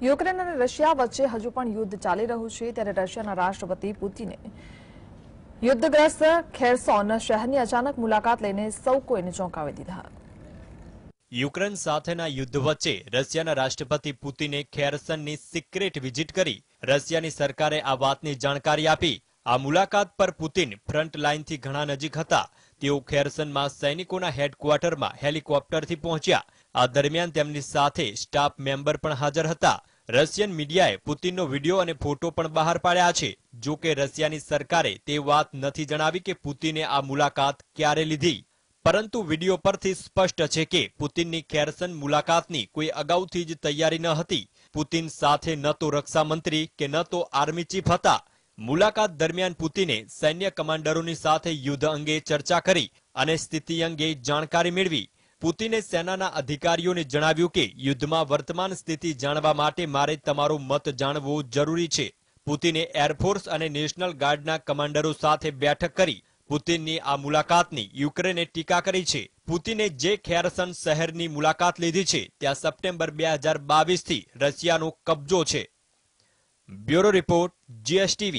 Ukraine અને Russia વચ્ચે હજુ પણ યુદ્ધ ચાલી રહ્યું છે ત્યારે રશિયાના રાષ્ટ્રપતિ પુતિને યુદ્ધગ્રસ્ત ખેરસોન શહેરની અચાનક મુલાકાત લઈને સૌ કોઈને ચોંકાવી દીધા યુક્રેન સાથેના યુદ્ધ વચ્ચે રશિયાના રાષ્ટ્રપતિ પુતિને ખેરસનની સિક્રેટ વિઝિટ કરી રશિયાની સરકારે આ વાતની જાણકારી આપી આ મુલાકાત પર પુતિન ફ્રન્ટ લાઇનથી ઘણા નજીક હતા તેઓ ખેરસનમાં સૈનિકોના હેડક્વાર્ટરમાં હેલિકોપ્ટરથી પહોંચ્યા આ દરમિયાન તેમની સાથે સ્ટાફ મેમ્બર પણ હાજર હતા રશિયન મીડિયાએ પુતિનનો વિડીયો અને ફોટો પણ બહાર પાડ્યા છે જો કે રશિયાની સરકારે તે વાત નથી જણાવી કે પુતિને આ મુલાકાત ક્યારે લીધી પરંતુ વિડીયો પરથી સ્પષ્ટ છે કે પુતિનની ખેરસન મુલાકાતની કોઈ અગાઉથી જ તૈયારી ન હતી પુતિન સાથે ન તો રક્ષામંત્રી કે ન તો આર્મી ચીફ હતા મુલાકાત દરમિયાન પુતિને સૈન્ય કમાન્ડરોની સાથે યુદ્ધ અંગે ચર્ચા કરી અને સ્થિતિ અંગે જાણકારી મેળવી પુતિને સેનાના અધિકારીઓને જણાવ્યું કે યુદ્ધમાં વર્તમાન સ્થિતિ જાણવા માટે મારે તમારો મત જાણવો જરૂરી છે પુતિને એરફોર્સ અને નેશનલ ગાર્ડના કમાન્ડરો સાથે બેઠક કરી પુતિનની આ મુલાકાતની યુક્રેને ટીકા કરી છે પુતિને જે ખેરસન શહેરની મુલાકાત લીધી છે ત્યાં સપ્ટેમ્બર બે હજાર બાવીસથી રશિયાનો કબજો છે બ્યુરો રિપોર્ટ જીએસટીવી